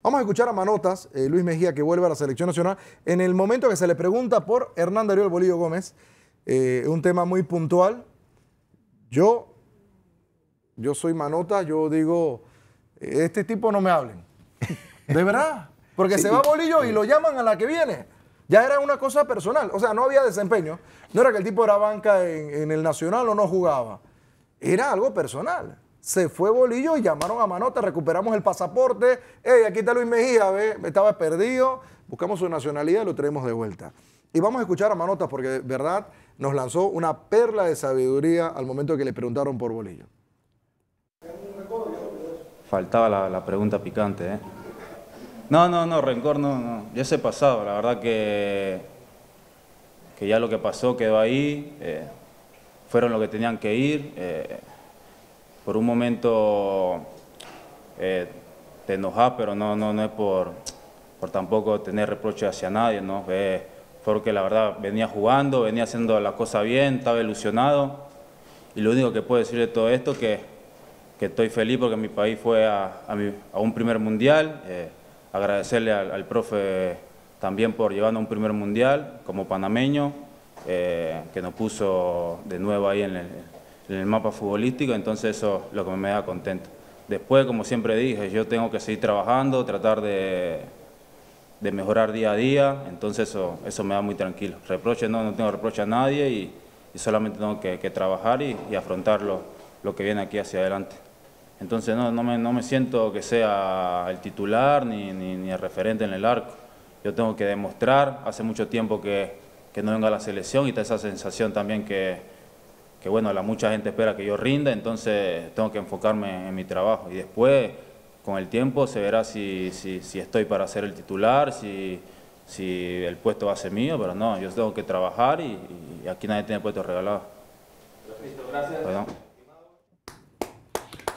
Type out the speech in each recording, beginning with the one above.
Vamos a escuchar a Manotas, eh, Luis Mejía, que vuelve a la selección nacional, en el momento que se le pregunta por Hernán Darío Bolillo Gómez, eh, un tema muy puntual. Yo, yo soy Manotas, yo digo, eh, este tipo no me hablen. ¿De verdad? Porque se va Bolillo y lo llaman a la que viene. Ya era una cosa personal, o sea, no había desempeño. No era que el tipo era banca en el Nacional o no jugaba. Era algo personal se fue Bolillo y llamaron a Manota, recuperamos el pasaporte. Hey, aquí está Luis Mejía, ¿ve? estaba perdido. Buscamos su nacionalidad y lo traemos de vuelta. Y vamos a escuchar a Manota porque, verdad, nos lanzó una perla de sabiduría al momento que le preguntaron por Bolillo. Faltaba la, pregunta picante, ¿eh? No, no, no, rencor no, no. Ya se pasado, la verdad que, que ya lo que pasó quedó ahí. Eh, fueron lo que tenían que ir. Eh, por un momento eh, te enojas, pero no, no, no es por, por tampoco tener reproche hacia nadie, ¿no? porque la verdad venía jugando, venía haciendo las cosas bien, estaba ilusionado. Y lo único que puedo decir de todo esto es que, que estoy feliz porque mi país fue a, un primer mundial. Eh, agradecerle al, profe también por llevarnos a un primer mundial como panameño, eh, que nos puso de nuevo ahí en el, en el mapa futbolístico, entonces eso es lo que me da contento. Después, como siempre dije, yo tengo que seguir trabajando, tratar de, mejorar día a día, entonces eso, me da muy tranquilo. Reproche no, no tengo reproche a nadie y, solamente tengo que, trabajar y, afrontar lo, que viene aquí hacia adelante. Entonces no, no, me, no me siento que sea el titular ni, el referente en el arco. Yo tengo que demostrar, hace mucho tiempo que, que no vengo a la selección y está esa sensación también que, que bueno, la mucha gente espera que yo rinda, entonces tengo que enfocarme en mi trabajo. Y después, con el tiempo, se verá si, si estoy para ser el titular, si, si, el puesto va a ser mío, pero no, yo tengo que trabajar y, aquí nadie tiene puesto regalado. gracias.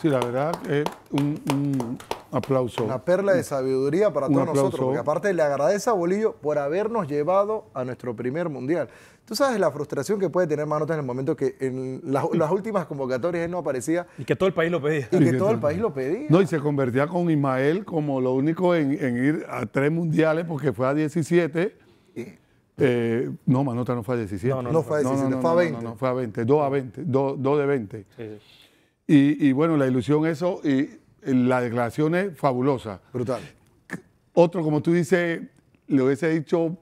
Sí, la verdad, eh, un, Aplauso. Una perla de sabiduría para todos nosotros. Porque aparte le agradece a Bolillo por habernos llevado a nuestro primer mundial. Tú sabes la frustración que puede tener Manota en el momento que en las últimas convocatorias él no aparecía. Y que todo el país lo pedía. Y, que, todo el país lo pedía. No, y se convertía con Ismael como lo único en, ir a tres mundiales porque fue a 17. Eh, no, Manota no fue a 17. No, no, fue a 17, fue a 20. No, fue a 20, 2 a 20, 2, de 20. Sí, Y, bueno, la ilusión eso, y la declaración es fabulosa. Brutal. Otro, como tú dices, le hubiese dicho,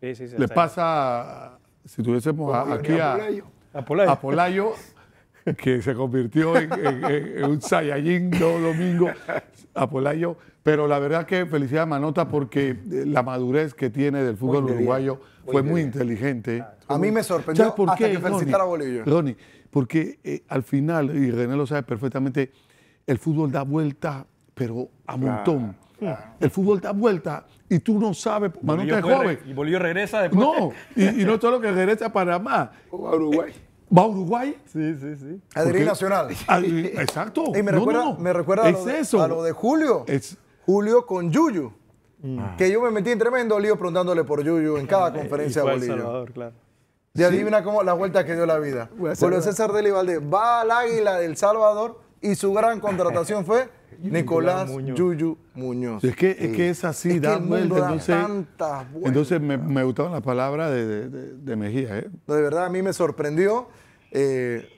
sí, sí, sí, le pasa, si tuviésemos aquí a, a, Polayo. a, Polayo. que se convirtió en, un Saiyajin todo domingo, a Polayo. Pero la verdad que felicidad a Manota porque la madurez que tiene del fútbol uruguayo fue muy, inteligente. A mí me sorprendió por hasta que a Bolivia. Ronnie, porque eh, al final, y René lo sabe perfectamente, el fútbol da vuelta, pero a montón. El fútbol da vuelta y tú no sabes, Manu Y Bolívar regresa después. No, y, no todo lo que regresa a Panamá. Va a Uruguay. ¿Va a Uruguay? Sí, sí, sí. Adrián Nacional. Ah, exacto. Y me recuerda, a, lo de, Julio. Es... Julio con Yuyu. Mm. Ah. Que yo me metí en tremendo lío preguntándole por Yuyu en cada conferencia de Bolillo. Salvador, Y adivina cómo la vuelta que dio la vida. Julio César Valdés va al Águila del Salvador y su gran contratación fue Nicolás Yuyu Muñoz. Es que, es que es así, es entonces, Entonces me, me gustaban las palabras de, Mejía. ¿eh? De verdad, a mí me sorprendió. Eh,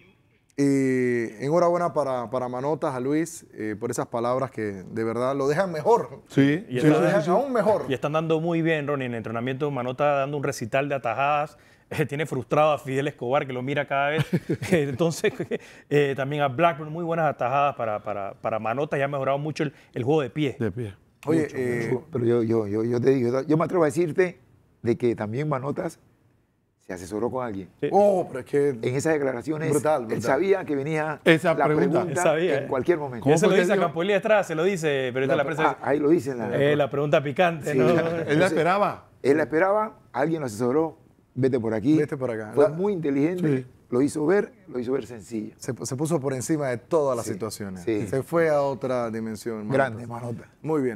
y enhorabuena para, para Manotas, a Luis, eh, por esas palabras que de verdad lo dejan mejor. Sí, lo dejan aún mejor. Y están dando muy bien, Ronnie, en el entrenamiento. Manota dando un recital de atajadas tiene frustrado a Fidel Escobar, que lo mira cada vez. Eh, entonces, eh, también a Blackburn, muy buenas atajadas para, para, para Manota, ya ha mejorado mucho el, juego de pie. De pie. Oye, eh, pero yo, yo, yo, yo, te digo, yo me atrevo a decirte de que también Manotas se asesoró con alguien. Oh, pero es que. En esas declaraciones. Brutal, Él sabía que venía Esa la pregunta, en cualquier momento. Eso lo dice a Campolí atrás, se lo dice, pero la ah, ahí lo dice. La, la pregunta picante, él la esperaba. Él la esperaba, alguien lo asesoró vete por aquí. Vete por acá. Fue muy inteligente, lo hizo ver, lo hizo ver sencillo. Se, puso por encima de todas las situaciones. Se fue a otra dimensión. Grande, Manota. Muy bien.